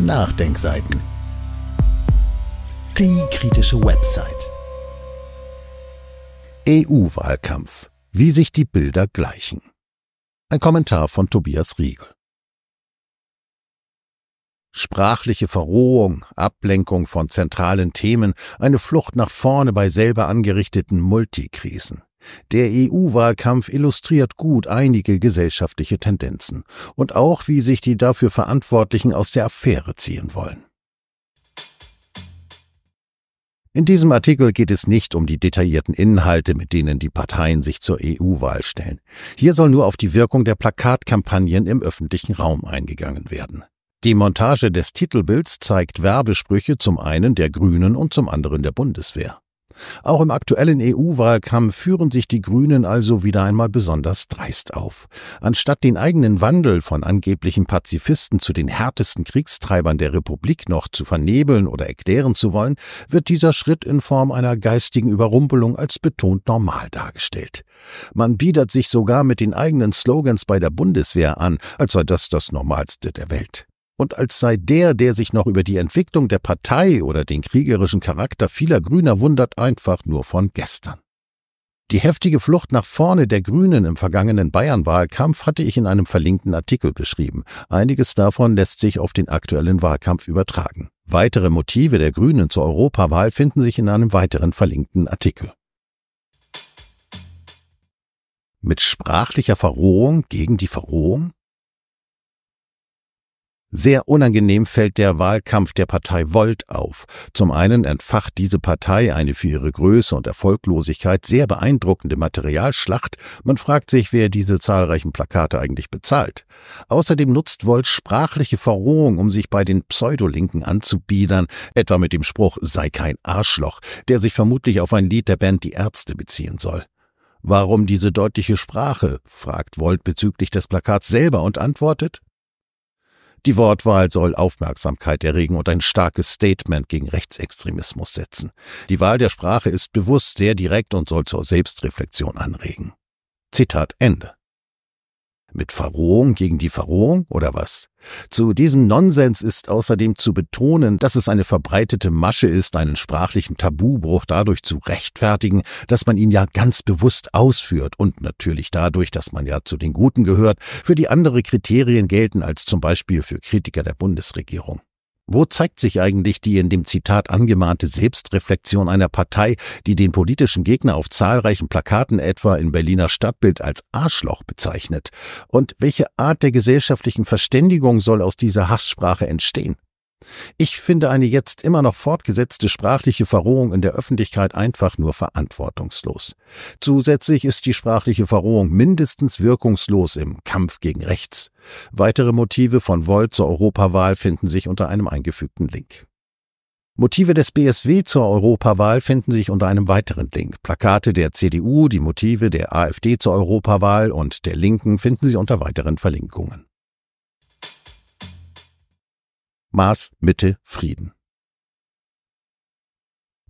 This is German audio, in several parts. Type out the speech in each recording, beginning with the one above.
Nachdenkseiten. Die kritische Website. EU-Wahlkampf. Wie sich die Bilder gleichen. Ein Kommentar von Tobias Riegel. Sprachliche Verrohung, Ablenkung von zentralen Themen, eine Flucht nach vorne bei selber angerichteten Multikrisen. Der EU-Wahlkampf illustriert gut einige gesellschaftliche Tendenzen und auch, wie sich die dafür Verantwortlichen aus der Affäre ziehen wollen. In diesem Artikel geht es nicht um die detaillierten Inhalte, mit denen die Parteien sich zur EU-Wahl stellen. Hier soll nur auf die Wirkung der Plakatkampagnen im öffentlichen Raum eingegangen werden. Die Montage des Titelbilds zeigt Werbesprüche zum einen der Grünen und zum anderen der Bundeswehr. Auch im aktuellen EU-Wahlkampf führen sich die Grünen also wieder einmal besonders dreist auf. Anstatt den eigenen Wandel von angeblichen Pazifisten zu den härtesten Kriegstreibern der Republik noch zu vernebeln oder erklären zu wollen, wird dieser Schritt in Form einer geistigen Überrumpelung als betont normal dargestellt. Man biedert sich sogar mit den eigenen Slogans bei der Bundeswehr an, als sei das das Normalste der Welt und als sei der, der sich noch über die Entwicklung der Partei oder den kriegerischen Charakter vieler Grüner wundert, einfach nur von gestern. Die heftige Flucht nach vorne der Grünen im vergangenen Bayern-Wahlkampf hatte ich in einem verlinkten Artikel beschrieben. Einiges davon lässt sich auf den aktuellen Wahlkampf übertragen. Weitere Motive der Grünen zur Europawahl finden sich in einem weiteren verlinkten Artikel. Mit sprachlicher Verrohung gegen die Verrohung? Sehr unangenehm fällt der Wahlkampf der Partei Volt auf. Zum einen entfacht diese Partei eine für ihre Größe und Erfolglosigkeit sehr beeindruckende Materialschlacht. Man fragt sich, wer diese zahlreichen Plakate eigentlich bezahlt. Außerdem nutzt Volt sprachliche Verrohung, um sich bei den Pseudolinken anzubiedern, etwa mit dem Spruch sei kein Arschloch, der sich vermutlich auf ein Lied der Band Die Ärzte beziehen soll. Warum diese deutliche Sprache? fragt Volt bezüglich des Plakats selber und antwortet, die Wortwahl soll Aufmerksamkeit erregen und ein starkes Statement gegen Rechtsextremismus setzen. Die Wahl der Sprache ist bewusst sehr direkt und soll zur Selbstreflexion anregen. Zitat Ende. Mit Verrohung gegen die Verrohung oder was? Zu diesem Nonsens ist außerdem zu betonen, dass es eine verbreitete Masche ist, einen sprachlichen Tabubruch dadurch zu rechtfertigen, dass man ihn ja ganz bewusst ausführt und natürlich dadurch, dass man ja zu den Guten gehört, für die andere Kriterien gelten als zum Beispiel für Kritiker der Bundesregierung. Wo zeigt sich eigentlich die in dem Zitat angemahnte Selbstreflexion einer Partei, die den politischen Gegner auf zahlreichen Plakaten etwa im Berliner Stadtbild als Arschloch bezeichnet? Und welche Art der gesellschaftlichen Verständigung soll aus dieser Hasssprache entstehen? Ich finde eine jetzt immer noch fortgesetzte sprachliche Verrohung in der Öffentlichkeit einfach nur verantwortungslos. Zusätzlich ist die sprachliche Verrohung mindestens wirkungslos im Kampf gegen rechts. Weitere Motive von Volt zur Europawahl finden sich unter einem eingefügten Link. Motive des BSW zur Europawahl finden sich unter einem weiteren Link. Plakate der CDU, die Motive der AfD zur Europawahl und der Linken finden Sie unter weiteren Verlinkungen. Maß, Mitte, Frieden.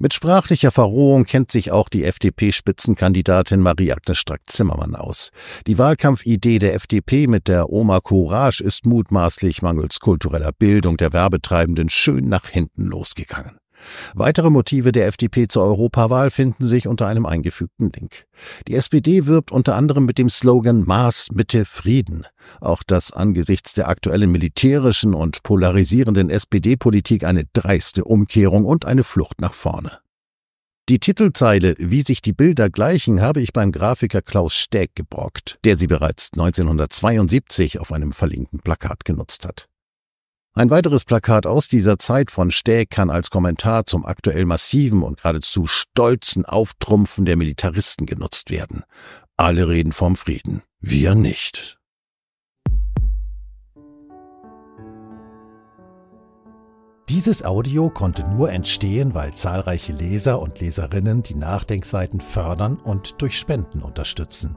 Mit sprachlicher Verrohung kennt sich auch die FDP-Spitzenkandidatin Marie-Agnes Strack-Zimmermann aus. Die Wahlkampfidee der FDP mit der Oma Courage ist mutmaßlich mangels kultureller Bildung der Werbetreibenden schön nach hinten losgegangen. Weitere Motive der FDP zur Europawahl finden sich unter einem eingefügten Link. Die SPD wirbt unter anderem mit dem Slogan Maß, Mitte, Frieden. Auch dass angesichts der aktuellen militärischen und polarisierenden SPD-Politik eine dreiste Umkehrung und eine Flucht nach vorne. Die Titelzeile Wie sich die Bilder gleichen habe ich beim Grafiker Klaus Steg geborgt, der sie bereits 1972 auf einem verlinkten Plakat genutzt hat. Ein weiteres Plakat aus dieser Zeit von Stäeg kann als Kommentar zum aktuell massiven und geradezu stolzen Auftrumpfen der Militaristen genutzt werden. Alle reden vom Frieden, wir nicht. Dieses Audio konnte nur entstehen, weil zahlreiche Leser und Leserinnen die Nachdenkseiten fördern und durch Spenden unterstützen.